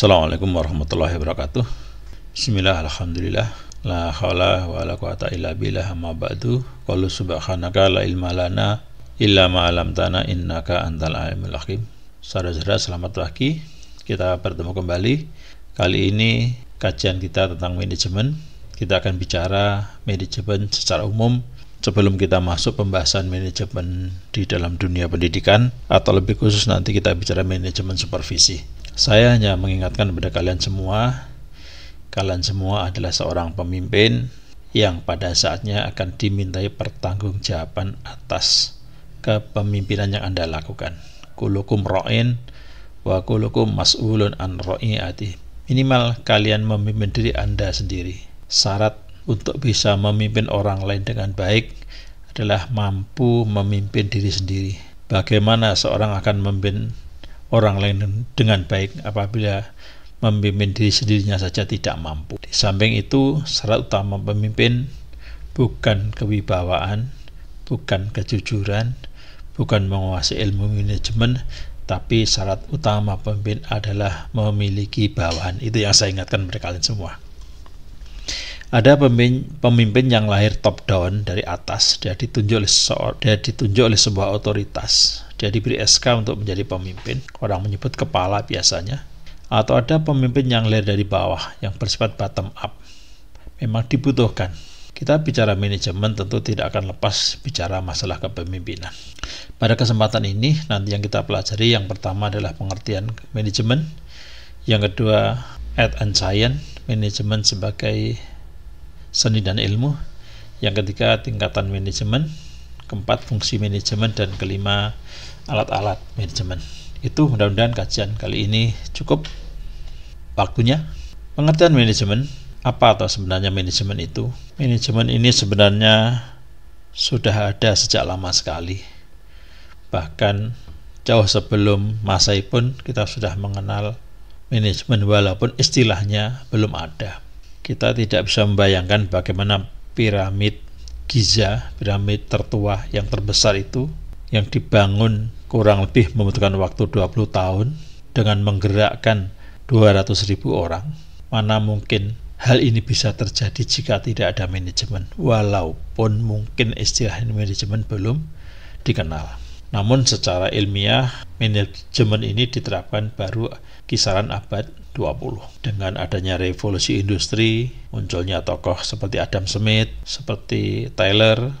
Assalamualaikum warahmatullahi wabarakatuh. Bismillah, alhamdulillah. La khala wa la quwata illa billah amma ba'du. Qalu subhanaka la ilma lana illa ma'alam tana innaka antal alimul hakim. Saudara-saudara, selamat pagi. Kita bertemu kembali. Kali ini kajian kita tentang manajemen. Kita akan bicara manajemen secara umum sebelum kita masuk pembahasan manajemen di dalam dunia pendidikan atau lebih khusus nanti kita bicara manajemen supervisi saya hanya mengingatkan kepada kalian semua, kalian semua adalah seorang pemimpin yang pada saatnya akan dimintai pertanggungjawaban atas kepemimpinan yang Anda lakukan. Kulukum ro'in wa kulukum mas'ulun an ro'i'ati. Minimal kalian memimpin diri Anda sendiri. Syarat untuk bisa memimpin orang lain dengan baik adalah mampu memimpin diri sendiri. Bagaimana seorang akan memimpin orang lain dengan baik apabila memimpin diri sendirinya saja tidak mampu. Di samping itu, syarat utama pemimpin bukan kewibawaan, bukan kejujuran, bukan menguasai ilmu manajemen, tapi syarat utama pemimpin adalah memiliki bawahan. Itu yang saya ingatkan mereka kalian semua. Ada pemimpin, pemimpin yang lahir top down dari atas, dia ditunjuk oleh dia ditunjuk oleh sebuah otoritas dia ya, diberi SK untuk menjadi pemimpin. Orang menyebut kepala biasanya. Atau ada pemimpin yang lahir dari bawah, yang bersifat bottom up. Memang dibutuhkan. Kita bicara manajemen tentu tidak akan lepas bicara masalah kepemimpinan. Pada kesempatan ini, nanti yang kita pelajari yang pertama adalah pengertian manajemen, yang kedua art and science, manajemen sebagai seni dan ilmu, yang ketiga tingkatan manajemen, keempat fungsi manajemen, dan kelima alat-alat manajemen. Itu mudah-mudahan kajian kali ini cukup waktunya. Pengertian manajemen, apa atau sebenarnya manajemen itu? Manajemen ini sebenarnya sudah ada sejak lama sekali. Bahkan jauh sebelum Masai pun kita sudah mengenal manajemen walaupun istilahnya belum ada. Kita tidak bisa membayangkan bagaimana piramid Giza, piramid tertua yang terbesar itu yang dibangun kurang lebih membutuhkan waktu 20 tahun dengan menggerakkan 200 ribu orang, mana mungkin hal ini bisa terjadi jika tidak ada manajemen, walaupun mungkin istilah manajemen belum dikenal. Namun secara ilmiah, manajemen ini diterapkan baru kisaran abad 20. Dengan adanya revolusi industri, munculnya tokoh seperti Adam Smith, seperti Taylor,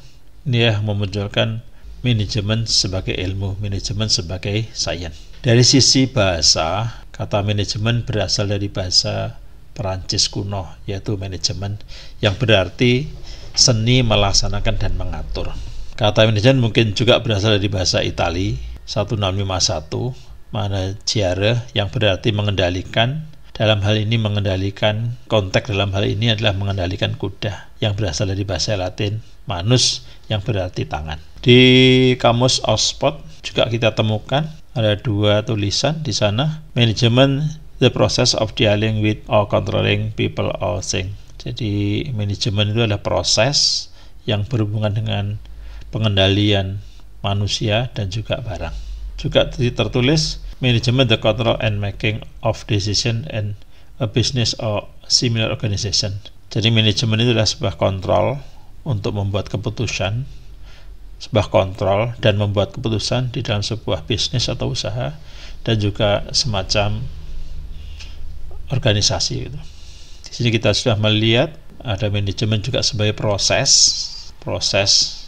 ini ya memunculkan manajemen sebagai ilmu, manajemen sebagai sains. Dari sisi bahasa, kata manajemen berasal dari bahasa Perancis kuno, yaitu manajemen yang berarti seni melaksanakan dan mengatur. Kata manajemen mungkin juga berasal dari bahasa Itali 1651, manajare yang berarti mengendalikan dalam hal ini mengendalikan konteks dalam hal ini adalah mengendalikan kuda yang berasal dari bahasa Latin manus yang berarti tangan. Di kamus Oxford juga kita temukan ada dua tulisan di sana management the process of dealing with or controlling people or things. Jadi manajemen itu adalah proses yang berhubungan dengan pengendalian manusia dan juga barang. Juga tertulis management the control and making of decision in a business or similar organization. Jadi manajemen itu adalah sebuah kontrol untuk membuat keputusan, sebuah kontrol dan membuat keputusan di dalam sebuah bisnis atau usaha dan juga semacam organisasi gitu. Di sini kita sudah melihat ada manajemen juga sebagai proses, proses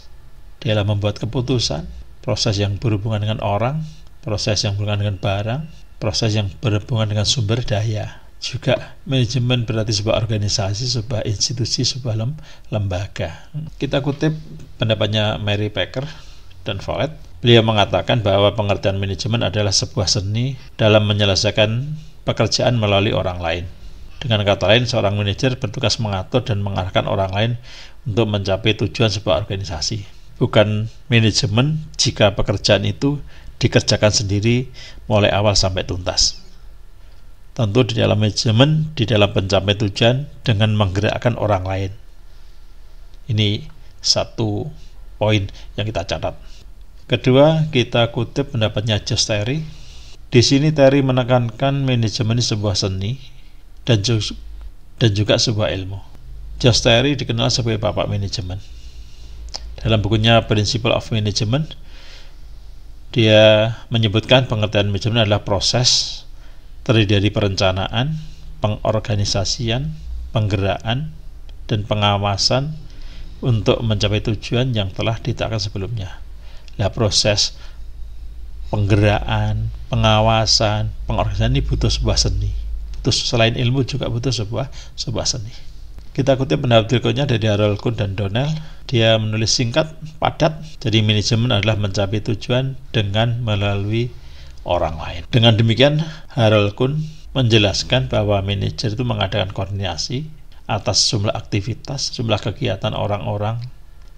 dalam membuat keputusan, proses yang berhubungan dengan orang, proses yang berhubungan dengan barang, proses yang berhubungan dengan sumber daya. Juga manajemen berarti sebuah organisasi, sebuah institusi, sebuah lem lembaga. Kita kutip pendapatnya Mary Packer dan Follett. Beliau mengatakan bahwa pengertian manajemen adalah sebuah seni dalam menyelesaikan pekerjaan melalui orang lain. Dengan kata lain, seorang manajer bertugas mengatur dan mengarahkan orang lain untuk mencapai tujuan sebuah organisasi. Bukan manajemen jika pekerjaan itu dikerjakan sendiri mulai awal sampai tuntas. Tentu di dalam manajemen, di dalam pencapaian tujuan dengan menggerakkan orang lain. Ini satu poin yang kita catat. Kedua, kita kutip pendapatnya Just Terry. Di sini Terry menekankan manajemen sebuah seni dan juga, dan juga sebuah ilmu. Just Terry dikenal sebagai bapak manajemen. Dalam bukunya Principle of Management, dia menyebutkan pengertian manajemen adalah proses terdiri dari perencanaan, pengorganisasian, penggeraan, dan pengawasan untuk mencapai tujuan yang telah ditetapkan sebelumnya. Nah, proses penggeraan, pengawasan, pengorganisasian ini butuh sebuah seni. Butuh selain ilmu juga butuh sebuah sebuah seni. Kita kutip pendapat berikutnya dari Harold Kuhn dan Donnell. Dia menulis singkat, padat. Jadi manajemen adalah mencapai tujuan dengan melalui orang lain. Dengan demikian, Harold Kuhn menjelaskan bahwa manajer itu mengadakan koordinasi atas jumlah aktivitas, jumlah kegiatan orang-orang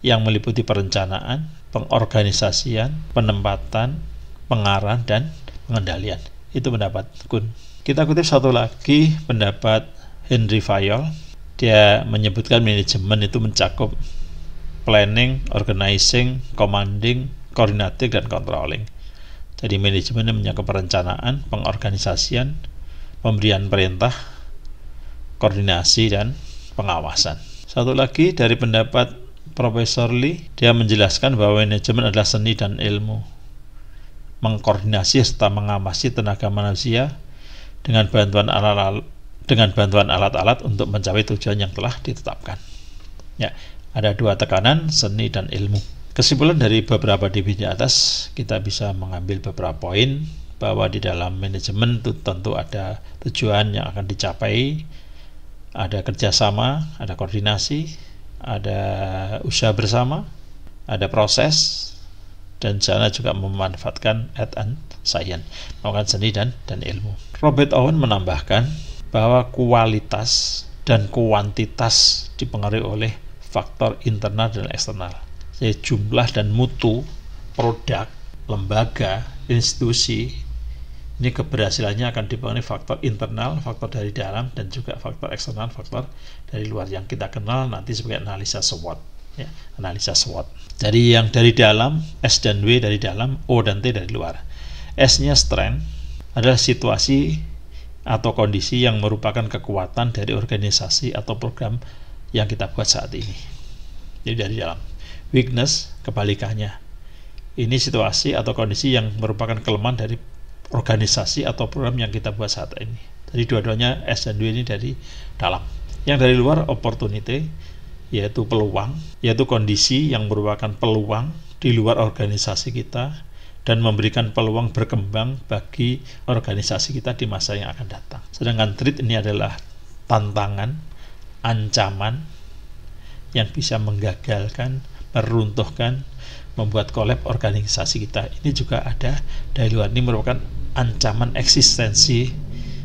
yang meliputi perencanaan, pengorganisasian, penempatan, pengarahan, dan pengendalian. Itu pendapat Kuhn. Kita kutip satu lagi pendapat Henry Fayol dia menyebutkan manajemen itu mencakup planning, organizing, commanding, koordinatif, dan controlling. Jadi manajemen yang menyangkut perencanaan, pengorganisasian, pemberian perintah, koordinasi, dan pengawasan. Satu lagi dari pendapat Profesor Lee, dia menjelaskan bahwa manajemen adalah seni dan ilmu. Mengkoordinasi serta mengawasi tenaga manusia dengan bantuan alat-alat dengan bantuan alat-alat untuk mencapai tujuan yang telah ditetapkan. Ya, ada dua tekanan, seni dan ilmu. Kesimpulan dari beberapa DB di atas, kita bisa mengambil beberapa poin bahwa di dalam manajemen itu tentu ada tujuan yang akan dicapai, ada kerjasama, ada koordinasi, ada usaha bersama, ada proses, dan sana juga memanfaatkan at and science, melakukan seni dan dan ilmu. Robert Owen menambahkan bahwa kualitas dan kuantitas dipengaruhi oleh faktor internal dan eksternal. Jadi jumlah dan mutu produk, lembaga, institusi ini keberhasilannya akan dipengaruhi faktor internal, faktor dari dalam, dan juga faktor eksternal, faktor dari luar yang kita kenal nanti sebagai analisa SWOT. Ya, analisa SWOT. Jadi yang dari dalam, S dan W dari dalam, O dan T dari luar. S-nya strength adalah situasi atau kondisi yang merupakan kekuatan dari organisasi atau program yang kita buat saat ini. Jadi dari dalam. Weakness kebalikannya. Ini situasi atau kondisi yang merupakan kelemahan dari organisasi atau program yang kita buat saat ini. Jadi dua-duanya S dan W ini dari dalam. Yang dari luar opportunity yaitu peluang, yaitu kondisi yang merupakan peluang di luar organisasi kita dan memberikan peluang berkembang bagi organisasi kita di masa yang akan datang. Sedangkan treat ini adalah tantangan, ancaman yang bisa menggagalkan, meruntuhkan, membuat kolab organisasi kita. Ini juga ada dari luar ini merupakan ancaman eksistensi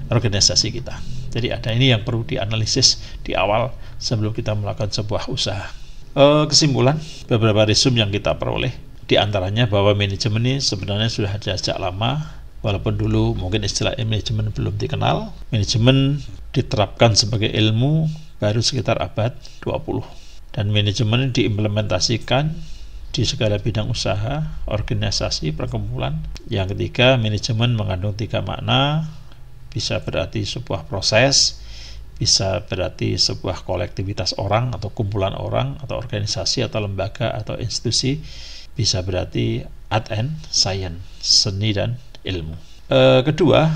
organisasi kita. Jadi ada ini yang perlu dianalisis di awal sebelum kita melakukan sebuah usaha. Eh, kesimpulan beberapa resum yang kita peroleh di antaranya bahwa manajemen ini sebenarnya sudah ada sejak lama, walaupun dulu mungkin istilah manajemen belum dikenal. Manajemen diterapkan sebagai ilmu baru sekitar abad 20. Dan manajemen diimplementasikan di segala bidang usaha, organisasi, perkumpulan. Yang ketiga, manajemen mengandung tiga makna, bisa berarti sebuah proses, bisa berarti sebuah kolektivitas orang atau kumpulan orang atau organisasi atau lembaga atau institusi bisa berarti art and science seni dan ilmu e, kedua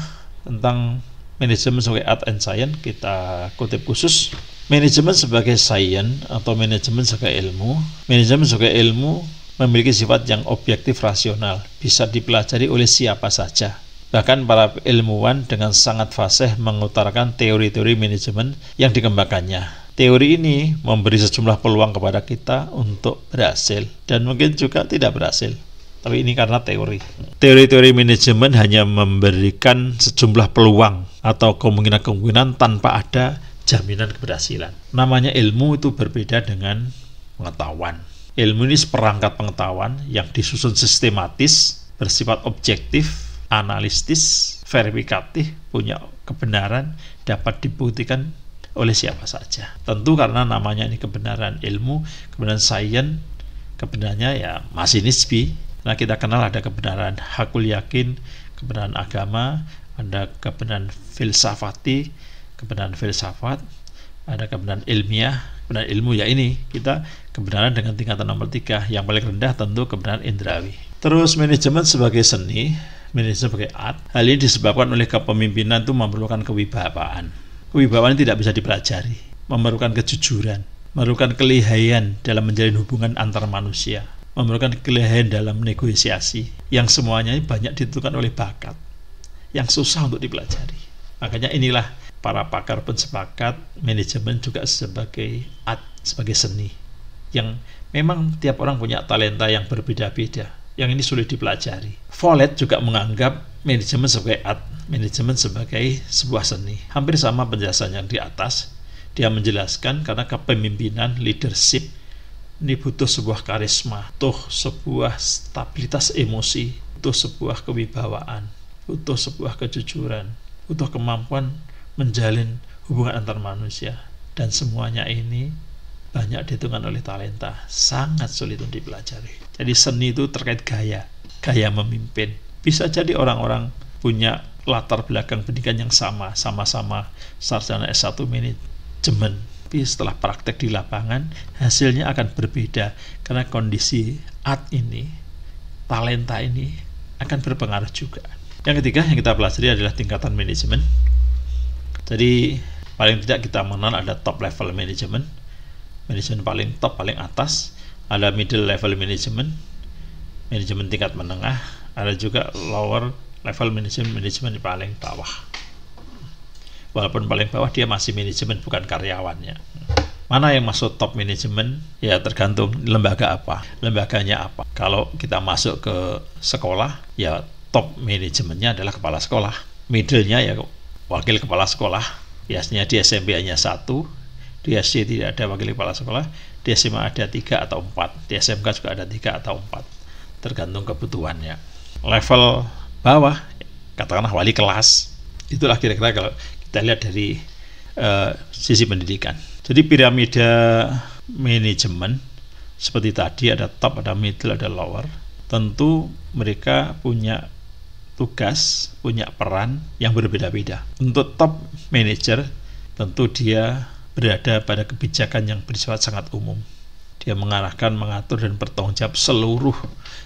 tentang manajemen sebagai art and science kita kutip khusus manajemen sebagai science atau manajemen sebagai ilmu manajemen sebagai ilmu memiliki sifat yang objektif rasional bisa dipelajari oleh siapa saja Bahkan para ilmuwan dengan sangat fasih mengutarakan teori-teori manajemen yang dikembangkannya teori ini memberi sejumlah peluang kepada kita untuk berhasil dan mungkin juga tidak berhasil. Tapi ini karena teori. Teori-teori manajemen hanya memberikan sejumlah peluang atau kemungkinan-kemungkinan tanpa ada jaminan keberhasilan. Namanya ilmu itu berbeda dengan pengetahuan. Ilmu ini seperangkat pengetahuan yang disusun sistematis, bersifat objektif, analistis, verifikatif, punya kebenaran, dapat dibuktikan oleh siapa saja. Tentu karena namanya ini kebenaran ilmu, kebenaran sains, kebenarannya ya masih nisbi. Nah kita kenal ada kebenaran hakul yakin, kebenaran agama, ada kebenaran filsafati, kebenaran filsafat, ada kebenaran ilmiah, kebenaran ilmu ya ini kita kebenaran dengan tingkatan nomor tiga yang paling rendah tentu kebenaran indrawi. Terus manajemen sebagai seni, manajemen sebagai art, hal ini disebabkan oleh kepemimpinan itu memerlukan kewibawaan. Wibawa tidak bisa dipelajari, memerlukan kejujuran, memerlukan kelihaian dalam menjalin hubungan antar manusia, memerlukan kelihaian dalam negosiasi, yang semuanya banyak ditentukan oleh bakat, yang susah untuk dipelajari. Makanya inilah para pakar pun sepakat manajemen juga sebagai art, sebagai seni yang memang tiap orang punya talenta yang berbeda-beda yang ini sulit dipelajari. Follett juga menganggap manajemen sebagai art, manajemen sebagai sebuah seni. Hampir sama penjelasan yang di atas. Dia menjelaskan karena kepemimpinan, leadership, ini butuh sebuah karisma, butuh sebuah stabilitas emosi, butuh sebuah kewibawaan, butuh sebuah kejujuran, butuh kemampuan menjalin hubungan antar manusia. Dan semuanya ini banyak dihitungkan oleh talenta, sangat sulit untuk dipelajari. Jadi seni itu terkait gaya, gaya memimpin, bisa jadi orang-orang punya latar belakang pendidikan yang sama, sama-sama sarjana S1 manajemen. Tapi setelah praktek di lapangan, hasilnya akan berbeda karena kondisi art ini, talenta ini akan berpengaruh juga. Yang ketiga yang kita pelajari adalah tingkatan manajemen. Jadi paling tidak kita mengenal ada top level manajemen, manajemen paling top paling atas, ada middle level manajemen, manajemen tingkat menengah, ada juga lower level manajemen manajemen paling bawah walaupun paling bawah dia masih manajemen bukan karyawannya mana yang masuk top manajemen ya tergantung lembaga apa lembaganya apa kalau kita masuk ke sekolah ya top manajemennya adalah kepala sekolah middlenya ya wakil kepala sekolah biasanya di SMP hanya satu di SD tidak ada wakil kepala sekolah di SMA ada tiga atau empat di SMK juga ada tiga atau empat tergantung kebutuhannya level bawah katakanlah wali kelas itulah kira-kira kalau kita lihat dari uh, sisi pendidikan jadi piramida manajemen seperti tadi ada top ada middle ada lower tentu mereka punya tugas punya peran yang berbeda-beda untuk top manager tentu dia berada pada kebijakan yang bersifat sangat umum dia mengarahkan, mengatur, dan bertanggung jawab seluruh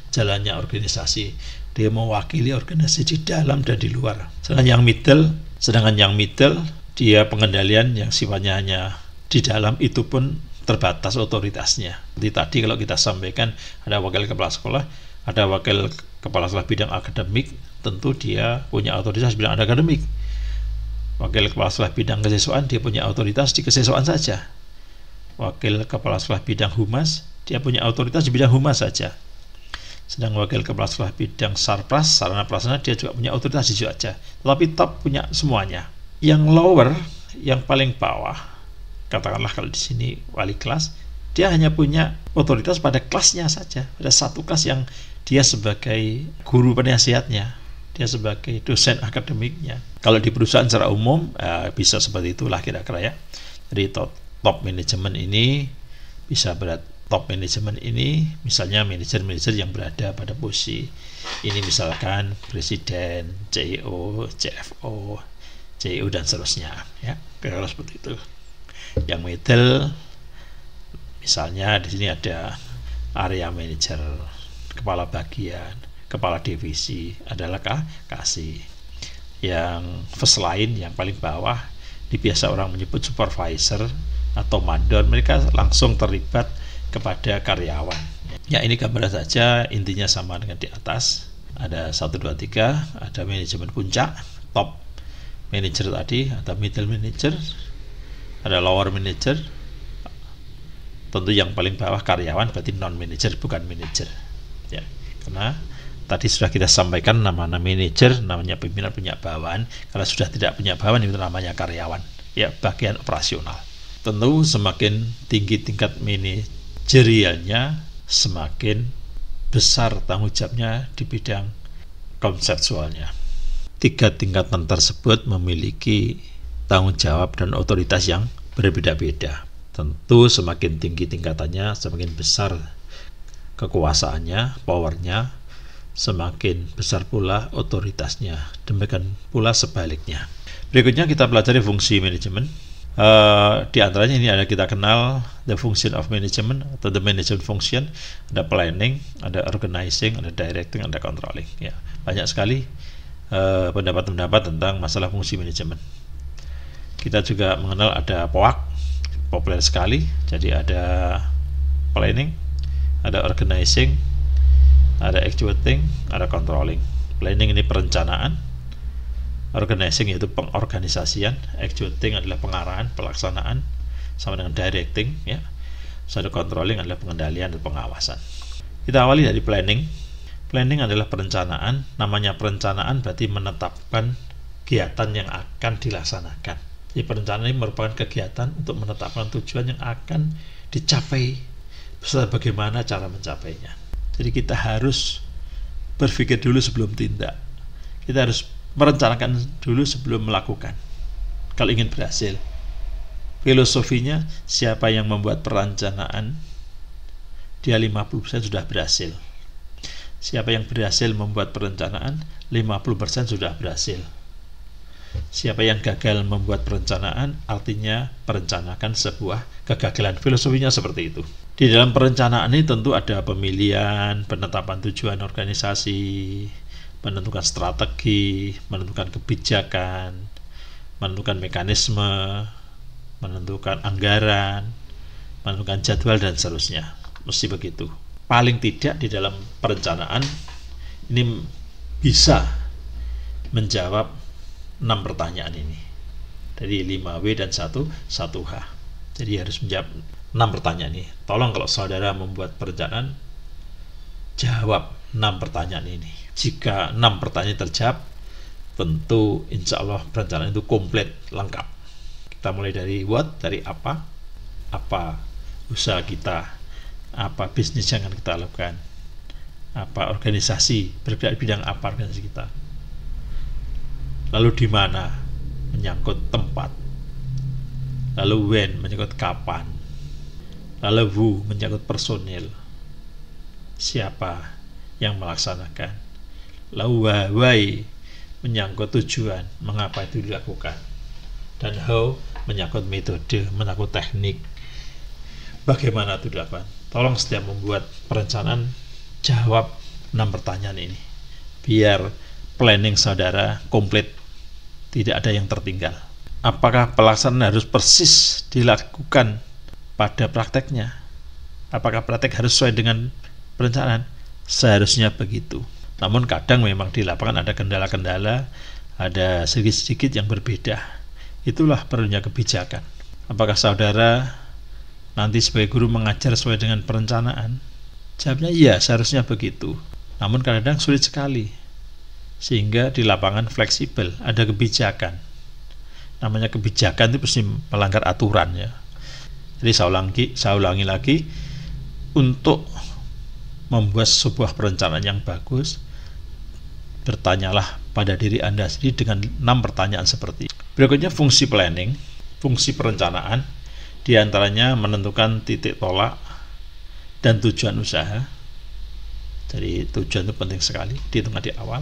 jalannya organisasi dia mewakili organisasi di dalam dan di luar. Sedangkan yang middle, sedangkan yang middle dia pengendalian yang sifatnya hanya di dalam itu pun terbatas otoritasnya. Jadi tadi kalau kita sampaikan ada wakil kepala sekolah, ada wakil kepala sekolah bidang akademik, tentu dia punya otoritas bidang akademik. Wakil kepala sekolah bidang kesesuaan dia punya otoritas di kesesuaan saja. Wakil kepala sekolah bidang humas dia punya otoritas di bidang humas saja sedang wakil kepala sekolah bidang sarpras sarana prasarana dia juga punya otoritas di aja. tetapi top punya semuanya yang lower yang paling bawah katakanlah kalau di sini wali kelas dia hanya punya otoritas pada kelasnya saja pada satu kelas yang dia sebagai guru penasihatnya dia sebagai dosen akademiknya kalau di perusahaan secara umum eh, bisa seperti itulah kira-kira ya jadi top, top manajemen ini bisa berat top management ini misalnya manajer-manajer yang berada pada posisi ini misalkan presiden, CEO, CFO, CEO dan seterusnya ya kalau seperti itu yang middle misalnya di sini ada area manager kepala bagian kepala divisi adalah kasih yang first line yang paling bawah di orang menyebut supervisor atau mandor mereka langsung terlibat kepada karyawan. Ya ini gambar saja, intinya sama dengan di atas. Ada satu dua tiga ada manajemen puncak, top manager tadi, ada middle manager, ada lower manager, tentu yang paling bawah karyawan berarti non manager bukan manager. Ya, karena tadi sudah kita sampaikan nama-nama manager namanya pimpinan punya bawahan. Kalau sudah tidak punya bawahan itu namanya karyawan, ya bagian operasional. Tentu semakin tinggi tingkat manajer jeriannya, semakin besar tanggung jawabnya di bidang konseptualnya. Tiga tingkatan tersebut memiliki tanggung jawab dan otoritas yang berbeda-beda. Tentu semakin tinggi tingkatannya, semakin besar kekuasaannya, powernya, semakin besar pula otoritasnya. Demikian pula sebaliknya. Berikutnya kita pelajari fungsi manajemen. Uh, di antaranya ini ada kita kenal the function of management atau the management function, ada planning, ada organizing, ada directing, ada controlling. Ya, banyak sekali eh, pendapat-pendapat uh, tentang masalah fungsi manajemen. Kita juga mengenal ada POAK, populer sekali. Jadi ada planning, ada organizing, ada executing ada controlling. Planning ini perencanaan, Organizing yaitu pengorganisasian, executing adalah pengarahan, pelaksanaan, sama dengan directing ya. Satu controlling adalah pengendalian dan pengawasan. Kita awali dari planning. Planning adalah perencanaan. Namanya perencanaan berarti menetapkan kegiatan yang akan dilaksanakan. Jadi perencanaan ini merupakan kegiatan untuk menetapkan tujuan yang akan dicapai serta bagaimana cara mencapainya. Jadi kita harus berpikir dulu sebelum tindak. Kita harus merencanakan dulu sebelum melakukan kalau ingin berhasil filosofinya siapa yang membuat perencanaan dia 50% sudah berhasil siapa yang berhasil membuat perencanaan 50% sudah berhasil siapa yang gagal membuat perencanaan artinya perencanakan sebuah kegagalan filosofinya seperti itu di dalam perencanaan ini tentu ada pemilihan penetapan tujuan organisasi menentukan strategi, menentukan kebijakan, menentukan mekanisme, menentukan anggaran, menentukan jadwal dan seterusnya. Mesti begitu. Paling tidak di dalam perencanaan ini bisa menjawab enam pertanyaan ini. Jadi 5W dan 1, 1H. Jadi harus menjawab enam pertanyaan ini. Tolong kalau saudara membuat perencanaan, jawab enam pertanyaan ini. Jika enam pertanyaan terjawab, tentu insya Allah perencanaan itu komplit, lengkap. Kita mulai dari what, dari apa, apa usaha kita, apa bisnis yang akan kita lakukan, apa organisasi, bergerak bidang apa organisasi kita. Lalu di mana, menyangkut tempat. Lalu when, menyangkut kapan. Lalu who, menyangkut personil. Siapa yang melaksanakan lawawai menyangkut tujuan mengapa itu dilakukan dan how menyangkut metode menyangkut teknik bagaimana itu dilakukan tolong setiap membuat perencanaan jawab enam pertanyaan ini biar planning saudara komplit tidak ada yang tertinggal apakah pelaksanaan harus persis dilakukan pada prakteknya apakah praktek harus sesuai dengan perencanaan seharusnya begitu namun kadang memang di lapangan ada kendala-kendala, ada sedikit-sedikit yang berbeda. Itulah perlunya kebijakan. Apakah saudara nanti sebagai guru mengajar sesuai dengan perencanaan? Jawabnya iya, seharusnya begitu. Namun kadang sulit sekali. Sehingga di lapangan fleksibel, ada kebijakan. Namanya kebijakan itu pasti melanggar aturan ya. Jadi saya ulangi, saya ulangi lagi, untuk membuat sebuah perencanaan yang bagus, Bertanyalah pada diri Anda sendiri dengan enam pertanyaan seperti Berikutnya fungsi planning, fungsi perencanaan, diantaranya menentukan titik tolak dan tujuan usaha. Jadi tujuan itu penting sekali, dihitung di awal.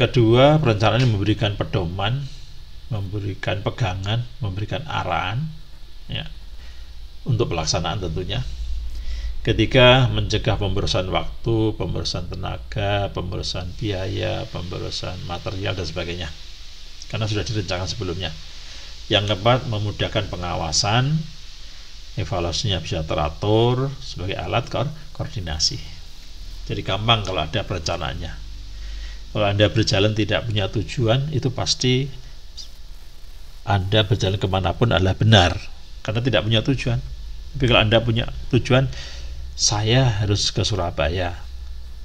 Kedua, perencanaan memberikan pedoman, memberikan pegangan, memberikan arahan ya, untuk pelaksanaan tentunya ketika mencegah pemborosan waktu, pemborosan tenaga, pemborosan biaya, pemborosan material dan sebagainya. Karena sudah direncanakan sebelumnya. Yang keempat, memudahkan pengawasan, evaluasinya bisa teratur sebagai alat ko koordinasi. Jadi gampang kalau ada perencanaannya. Kalau Anda berjalan tidak punya tujuan, itu pasti Anda berjalan kemanapun adalah benar, karena tidak punya tujuan. Tapi kalau Anda punya tujuan, saya harus ke Surabaya.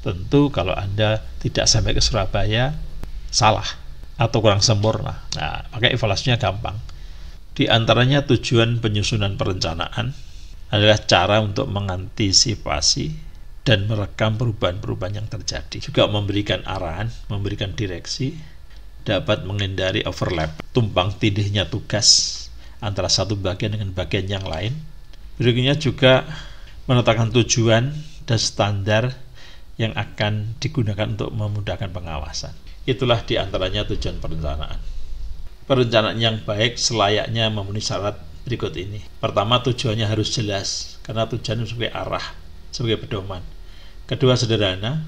Tentu kalau Anda tidak sampai ke Surabaya, salah atau kurang sempurna. Nah, pakai evaluasinya gampang. Di antaranya tujuan penyusunan perencanaan adalah cara untuk mengantisipasi dan merekam perubahan-perubahan yang terjadi. Juga memberikan arahan, memberikan direksi, dapat menghindari overlap, tumpang tindihnya tugas antara satu bagian dengan bagian yang lain. Berikutnya juga Menetapkan tujuan dan standar yang akan digunakan untuk memudahkan pengawasan. Itulah diantaranya tujuan perencanaan. Perencanaan yang baik selayaknya memenuhi syarat berikut ini. Pertama, tujuannya harus jelas, karena tujuan sebagai arah, sebagai pedoman. Kedua, sederhana,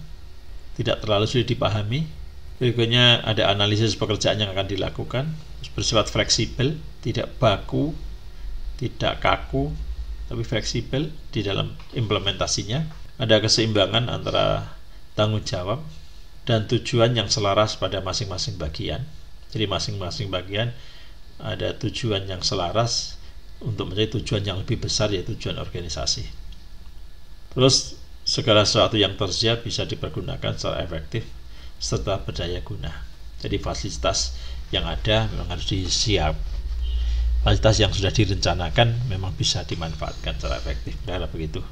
tidak terlalu sulit dipahami. Berikutnya, ada analisis pekerjaan yang akan dilakukan, bersifat fleksibel, tidak baku, tidak kaku, tapi fleksibel di dalam implementasinya. Ada keseimbangan antara tanggung jawab dan tujuan yang selaras pada masing-masing bagian. Jadi masing-masing bagian ada tujuan yang selaras untuk menjadi tujuan yang lebih besar yaitu tujuan organisasi. Terus segala sesuatu yang tersedia bisa dipergunakan secara efektif serta berdaya guna. Jadi fasilitas yang ada memang harus disiap fasilitas yang sudah direncanakan memang bisa dimanfaatkan secara efektif berharap begitu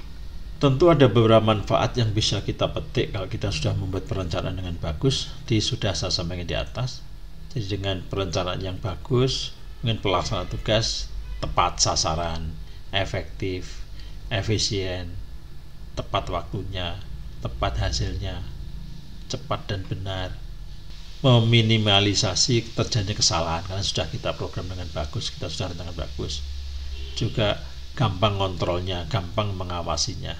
tentu ada beberapa manfaat yang bisa kita petik kalau kita sudah membuat perencanaan dengan bagus di sudah saya sampaikan di atas jadi dengan perencanaan yang bagus dengan pelaksanaan tugas tepat sasaran efektif efisien tepat waktunya tepat hasilnya cepat dan benar meminimalisasi terjadinya kesalahan karena sudah kita program dengan bagus, kita sudah dengan bagus. Juga gampang kontrolnya, gampang mengawasinya.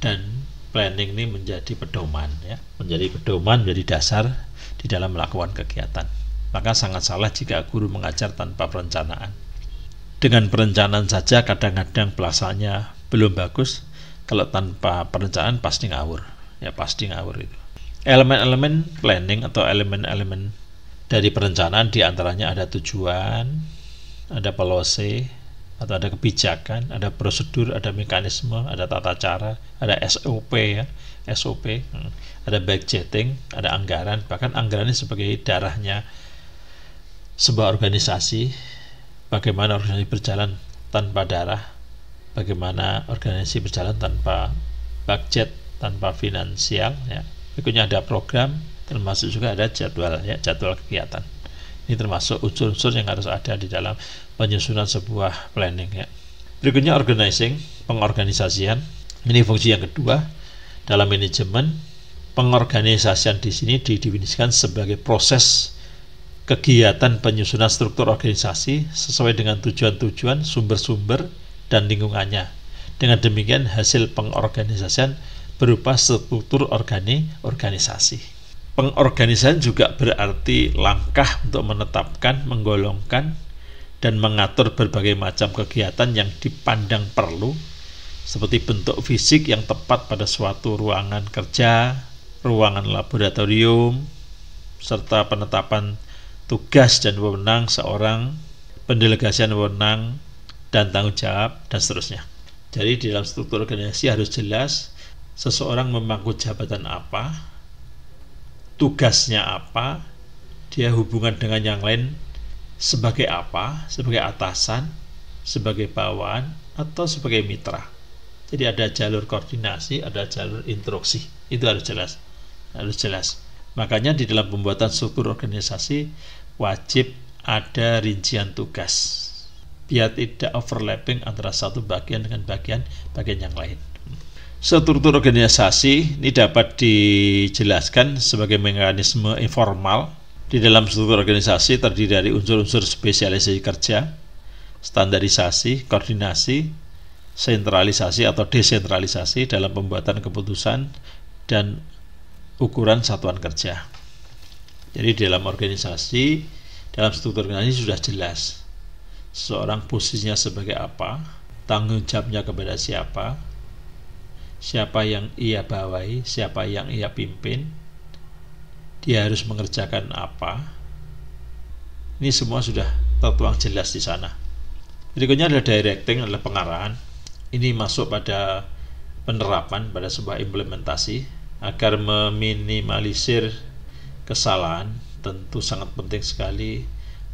Dan planning ini menjadi pedoman ya, menjadi pedoman menjadi dasar di dalam melakukan kegiatan. Maka sangat salah jika guru mengajar tanpa perencanaan. Dengan perencanaan saja kadang-kadang pelaksanaannya belum bagus, kalau tanpa perencanaan pasti ngawur. Ya pasti ngawur itu elemen-elemen planning atau elemen-elemen dari perencanaan diantaranya ada tujuan, ada policy, atau ada kebijakan, ada prosedur, ada mekanisme, ada tata cara, ada SOP ya, SOP, hmm. ada budgeting, ada anggaran, bahkan anggaran ini sebagai darahnya sebuah organisasi, bagaimana organisasi berjalan tanpa darah, bagaimana organisasi berjalan tanpa budget, tanpa finansial ya berikutnya ada program termasuk juga ada jadwal ya jadwal kegiatan ini termasuk unsur-unsur yang harus ada di dalam penyusunan sebuah planning ya berikutnya organizing pengorganisasian ini fungsi yang kedua dalam manajemen pengorganisasian di sini didefinisikan sebagai proses kegiatan penyusunan struktur organisasi sesuai dengan tujuan-tujuan, sumber-sumber, dan lingkungannya. Dengan demikian, hasil pengorganisasian berupa struktur organi organisasi. Pengorganisasian juga berarti langkah untuk menetapkan, menggolongkan, dan mengatur berbagai macam kegiatan yang dipandang perlu, seperti bentuk fisik yang tepat pada suatu ruangan kerja, ruangan laboratorium, serta penetapan tugas dan wewenang seorang, pendelegasian wewenang dan tanggung jawab, dan seterusnya. Jadi di dalam struktur organisasi harus jelas seseorang memangku jabatan apa, tugasnya apa, dia hubungan dengan yang lain sebagai apa, sebagai atasan, sebagai bawahan, atau sebagai mitra. Jadi ada jalur koordinasi, ada jalur instruksi. Itu harus jelas. Harus jelas. Makanya di dalam pembuatan struktur organisasi wajib ada rincian tugas biar tidak overlapping antara satu bagian dengan bagian bagian yang lain. Struktur organisasi ini dapat dijelaskan sebagai mekanisme informal di dalam struktur organisasi terdiri dari unsur-unsur spesialisasi kerja, standarisasi, koordinasi, sentralisasi atau desentralisasi dalam pembuatan keputusan dan ukuran satuan kerja. Jadi dalam organisasi, dalam struktur organisasi sudah jelas seorang posisinya sebagai apa, tanggung jawabnya kepada siapa, siapa yang ia bawahi, siapa yang ia pimpin, dia harus mengerjakan apa. Ini semua sudah tertuang jelas di sana. Berikutnya adalah directing, adalah pengarahan. Ini masuk pada penerapan, pada sebuah implementasi agar meminimalisir kesalahan. Tentu sangat penting sekali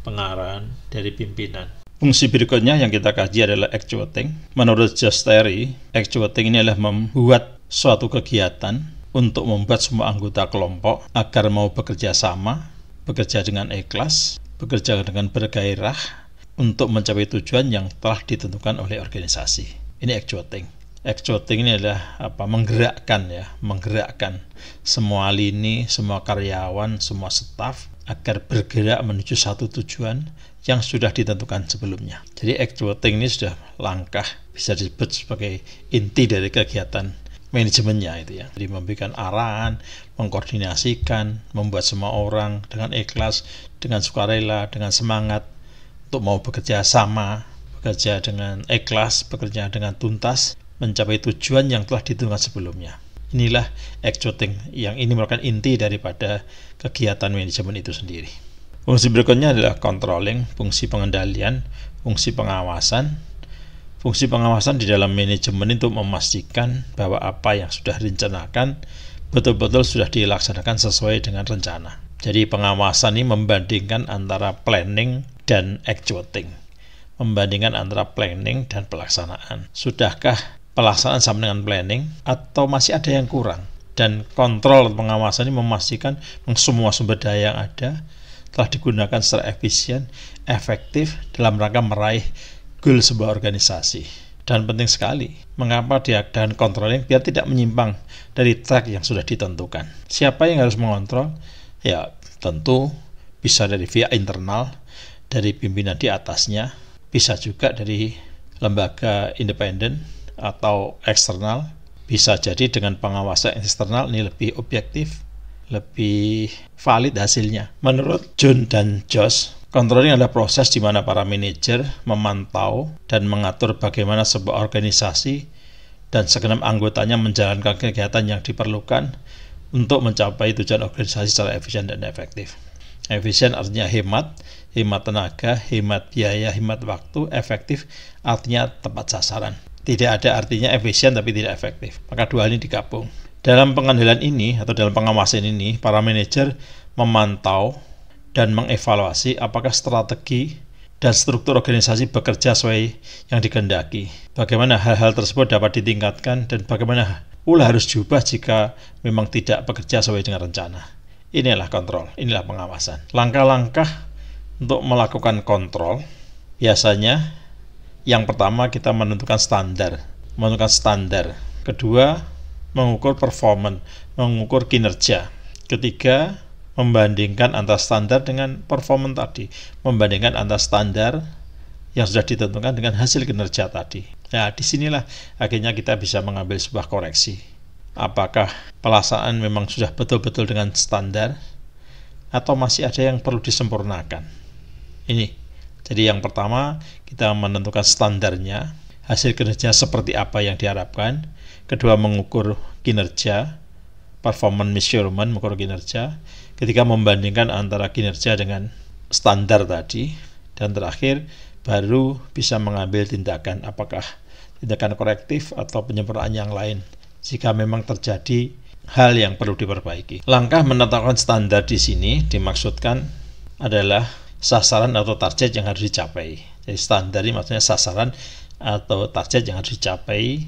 pengarahan dari pimpinan. Fungsi berikutnya yang kita kaji adalah actuating. Menurut Just Terry, actuating ini adalah membuat suatu kegiatan untuk membuat semua anggota kelompok agar mau bekerja sama, bekerja dengan ikhlas, bekerja dengan bergairah untuk mencapai tujuan yang telah ditentukan oleh organisasi. Ini actuating. Actuating ini adalah apa? Menggerakkan ya, menggerakkan semua lini, semua karyawan, semua staff agar bergerak menuju satu tujuan yang sudah ditentukan sebelumnya. Jadi actuating ini sudah langkah bisa disebut sebagai inti dari kegiatan manajemennya itu ya. Jadi memberikan arahan, mengkoordinasikan, membuat semua orang dengan ikhlas, dengan sukarela, dengan semangat untuk mau bekerja sama, bekerja dengan ikhlas, bekerja dengan tuntas, mencapai tujuan yang telah ditentukan sebelumnya. Inilah exoting yang ini merupakan inti daripada kegiatan manajemen itu sendiri. Fungsi berikutnya adalah controlling, fungsi pengendalian, fungsi pengawasan. Fungsi pengawasan di dalam manajemen itu memastikan bahwa apa yang sudah direncanakan betul-betul sudah dilaksanakan sesuai dengan rencana. Jadi pengawasan ini membandingkan antara planning dan executing, Membandingkan antara planning dan pelaksanaan. Sudahkah pelaksanaan sama dengan planning atau masih ada yang kurang? Dan kontrol pengawasan ini memastikan semua sumber daya yang ada telah digunakan secara efisien, efektif dalam rangka meraih goal sebuah organisasi. Dan penting sekali, mengapa dan controlling biar tidak menyimpang dari track yang sudah ditentukan. Siapa yang harus mengontrol? Ya, tentu bisa dari via internal, dari pimpinan di atasnya, bisa juga dari lembaga independen atau eksternal, bisa jadi dengan pengawasan eksternal ini lebih objektif, lebih valid hasilnya. Menurut John dan Josh, Controlling adalah proses di mana para manajer memantau dan mengatur bagaimana sebuah organisasi dan segenap anggotanya menjalankan kegiatan yang diperlukan untuk mencapai tujuan organisasi secara efisien dan efektif. Efisien artinya hemat, hemat tenaga, hemat biaya, hemat waktu, efektif artinya tepat sasaran. Tidak ada artinya efisien tapi tidak efektif. Maka dua hal ini digabung. Dalam pengendalian ini atau dalam pengawasan ini, para manajer memantau dan mengevaluasi apakah strategi dan struktur organisasi bekerja sesuai yang dikendaki. Bagaimana hal-hal tersebut dapat ditingkatkan dan bagaimana pula harus diubah jika memang tidak bekerja sesuai dengan rencana. Inilah kontrol, inilah pengawasan. Langkah-langkah untuk melakukan kontrol biasanya yang pertama kita menentukan standar, menentukan standar. Kedua, mengukur performa, mengukur kinerja. Ketiga, membandingkan antara standar dengan performa tadi, membandingkan antara standar yang sudah ditentukan dengan hasil kinerja tadi. Nah, ya, disinilah akhirnya kita bisa mengambil sebuah koreksi. Apakah pelaksanaan memang sudah betul-betul dengan standar atau masih ada yang perlu disempurnakan? Ini. Jadi yang pertama, kita menentukan standarnya, hasil kinerja seperti apa yang diharapkan kedua mengukur kinerja performance measurement mengukur kinerja ketika membandingkan antara kinerja dengan standar tadi dan terakhir baru bisa mengambil tindakan apakah tindakan korektif atau penyempurnaan yang lain jika memang terjadi hal yang perlu diperbaiki. Langkah menetapkan standar di sini dimaksudkan adalah sasaran atau target yang harus dicapai. Jadi standar ini maksudnya sasaran atau target yang harus dicapai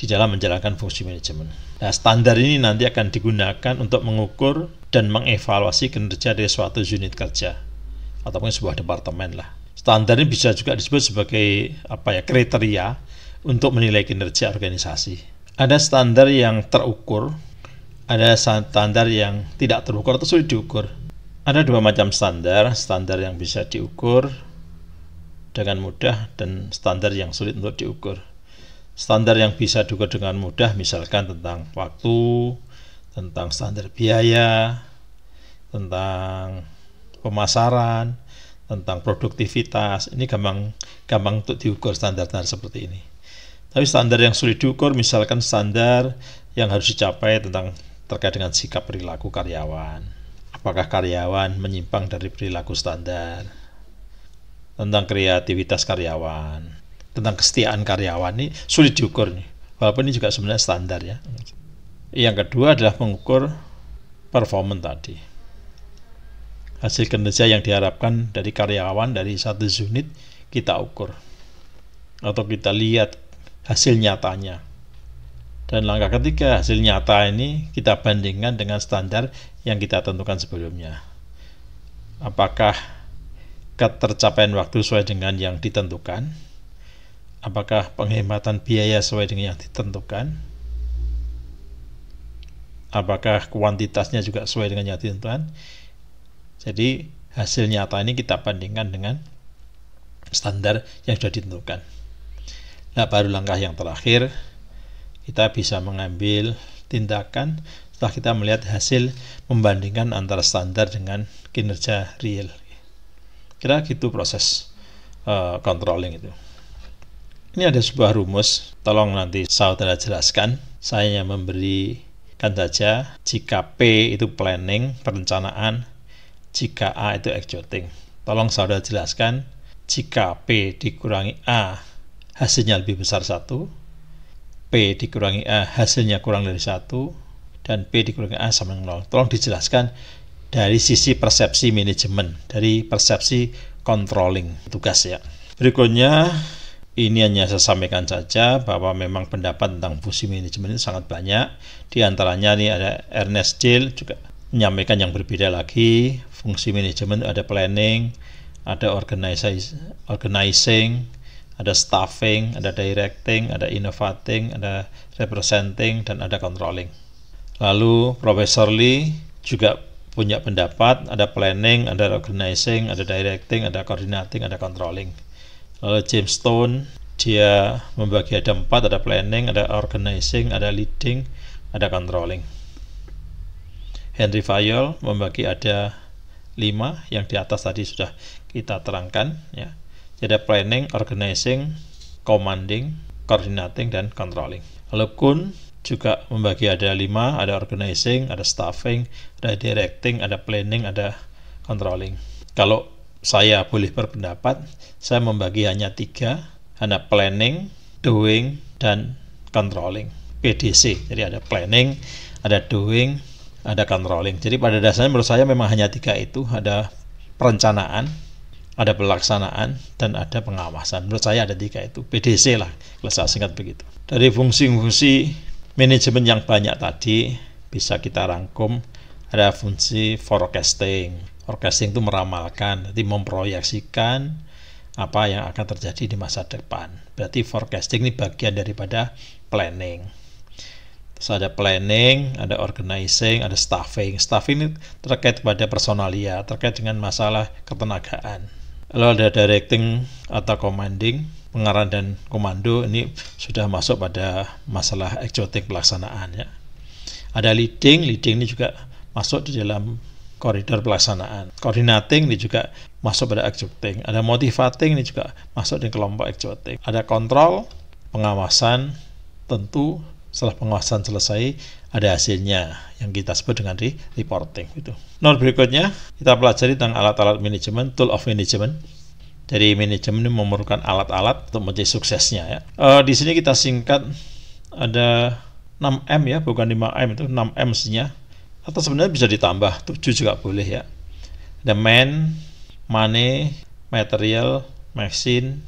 di dalam menjalankan fungsi manajemen. Nah, standar ini nanti akan digunakan untuk mengukur dan mengevaluasi kinerja dari suatu unit kerja ataupun sebuah departemen lah. Standar ini bisa juga disebut sebagai apa ya kriteria untuk menilai kinerja organisasi. Ada standar yang terukur, ada standar yang tidak terukur atau sulit diukur. Ada dua macam standar, standar yang bisa diukur dengan mudah dan standar yang sulit untuk diukur standar yang bisa diukur dengan mudah misalkan tentang waktu, tentang standar biaya, tentang pemasaran, tentang produktivitas. Ini gampang gampang untuk diukur standar-standar seperti ini. Tapi standar yang sulit diukur misalkan standar yang harus dicapai tentang terkait dengan sikap perilaku karyawan. Apakah karyawan menyimpang dari perilaku standar? Tentang kreativitas karyawan tentang kesetiaan karyawan ini sulit diukur nih. Walaupun ini juga sebenarnya standar ya. Yang kedua adalah mengukur performa tadi. Hasil kinerja yang diharapkan dari karyawan dari satu unit kita ukur atau kita lihat hasil nyatanya. Dan langkah ketiga, hasil nyata ini kita bandingkan dengan standar yang kita tentukan sebelumnya. Apakah ketercapaian waktu sesuai dengan yang ditentukan? apakah penghematan biaya sesuai dengan yang ditentukan apakah kuantitasnya juga sesuai dengan yang ditentukan jadi hasil nyata ini kita bandingkan dengan standar yang sudah ditentukan nah baru langkah yang terakhir kita bisa mengambil tindakan setelah kita melihat hasil membandingkan antara standar dengan kinerja real kira gitu proses uh, controlling itu ini ada sebuah rumus, tolong nanti saudara jelaskan. Saya hanya memberikan saja jika P itu planning, perencanaan, jika A itu executing. Tolong saudara jelaskan jika P dikurangi A hasilnya lebih besar satu. P dikurangi A hasilnya kurang dari satu. dan P dikurangi A sama dengan 0. Tolong dijelaskan dari sisi persepsi manajemen, dari persepsi controlling tugas ya. Berikutnya ini hanya saya sampaikan saja bahwa memang pendapat tentang fungsi manajemen ini sangat banyak. Di antaranya ini ada Ernest Gill juga menyampaikan yang berbeda lagi. Fungsi manajemen ada planning, ada organizing, ada staffing, ada directing, ada innovating, ada representing, dan ada controlling. Lalu Profesor Lee juga punya pendapat, ada planning, ada organizing, ada directing, ada coordinating, ada controlling. Lalu eh, James Stone dia membagi ada empat, ada planning, ada organizing, ada leading, ada controlling. Henry Fayol membagi ada lima yang di atas tadi sudah kita terangkan ya. Jadi ada planning, organizing, commanding, coordinating dan controlling. Lalu Kun juga membagi ada lima, ada organizing, ada staffing, ada directing, ada planning, ada controlling. Kalau saya boleh berpendapat, saya membagi hanya tiga, ada planning, doing, dan controlling. PDC, jadi ada planning, ada doing, ada controlling. Jadi pada dasarnya menurut saya memang hanya tiga itu, ada perencanaan, ada pelaksanaan, dan ada pengawasan. Menurut saya ada tiga itu, PDC lah, kalau saya singkat begitu. Dari fungsi-fungsi manajemen yang banyak tadi, bisa kita rangkum, ada fungsi forecasting, forecasting itu meramalkan, jadi memproyeksikan apa yang akan terjadi di masa depan. Berarti forecasting ini bagian daripada planning. Terus ada planning, ada organizing, ada staffing. Staffing ini terkait pada personalia, terkait dengan masalah ketenagaan. Lalu ada directing atau commanding, pengarahan dan komando ini sudah masuk pada masalah executing pelaksanaan ya. Ada leading, leading ini juga masuk di dalam koridor pelaksanaan. Coordinating ini juga masuk pada executing. Ada motivating ini juga masuk di kelompok executing. Ada kontrol, pengawasan, tentu setelah pengawasan selesai ada hasilnya yang kita sebut dengan di reporting itu. Nomor berikutnya kita pelajari tentang alat-alat manajemen, tool of management. Jadi manajemen ini memerlukan alat-alat untuk menjadi suksesnya ya. E, di sini kita singkat ada 6M ya, bukan 5M itu 6M nya atau sebenarnya bisa ditambah tujuh juga boleh ya The man, money, material, machine,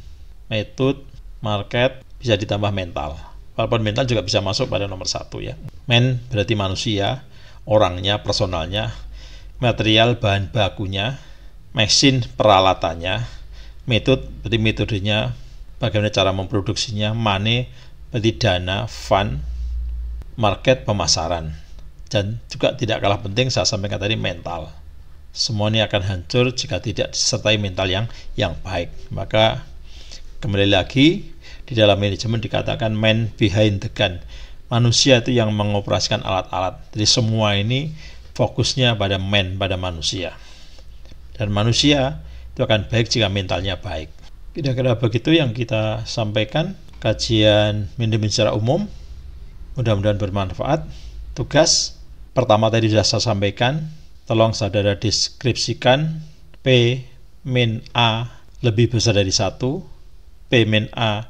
method, market bisa ditambah mental walaupun mental juga bisa masuk pada nomor satu ya man berarti manusia orangnya, personalnya material, bahan bakunya Machine peralatannya Method berarti metodenya bagaimana cara memproduksinya money berarti dana fund market pemasaran dan juga tidak kalah penting saya sampaikan tadi mental. Semua ini akan hancur jika tidak disertai mental yang yang baik. Maka kembali lagi di dalam manajemen dikatakan man behind the gun. Manusia itu yang mengoperasikan alat-alat. Jadi semua ini fokusnya pada man, pada manusia. Dan manusia itu akan baik jika mentalnya baik. Kira-kira begitu yang kita sampaikan kajian manajemen secara umum. Mudah-mudahan bermanfaat. Tugas Pertama tadi sudah saya sampaikan, tolong saudara deskripsikan P min A lebih besar dari satu, P min A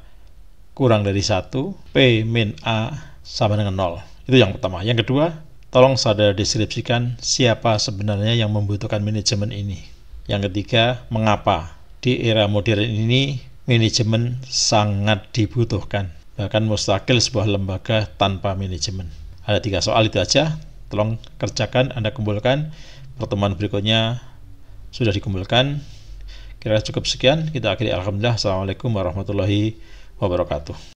kurang dari satu, P min A sama dengan nol. Itu yang pertama. Yang kedua, tolong saudara deskripsikan siapa sebenarnya yang membutuhkan manajemen ini. Yang ketiga, mengapa di era modern ini manajemen sangat dibutuhkan. Bahkan mustakil sebuah lembaga tanpa manajemen. Ada tiga soal itu aja tolong kerjakan Anda kumpulkan pertemuan berikutnya sudah dikumpulkan kira kira cukup sekian kita akhiri Alhamdulillah Assalamualaikum warahmatullahi wabarakatuh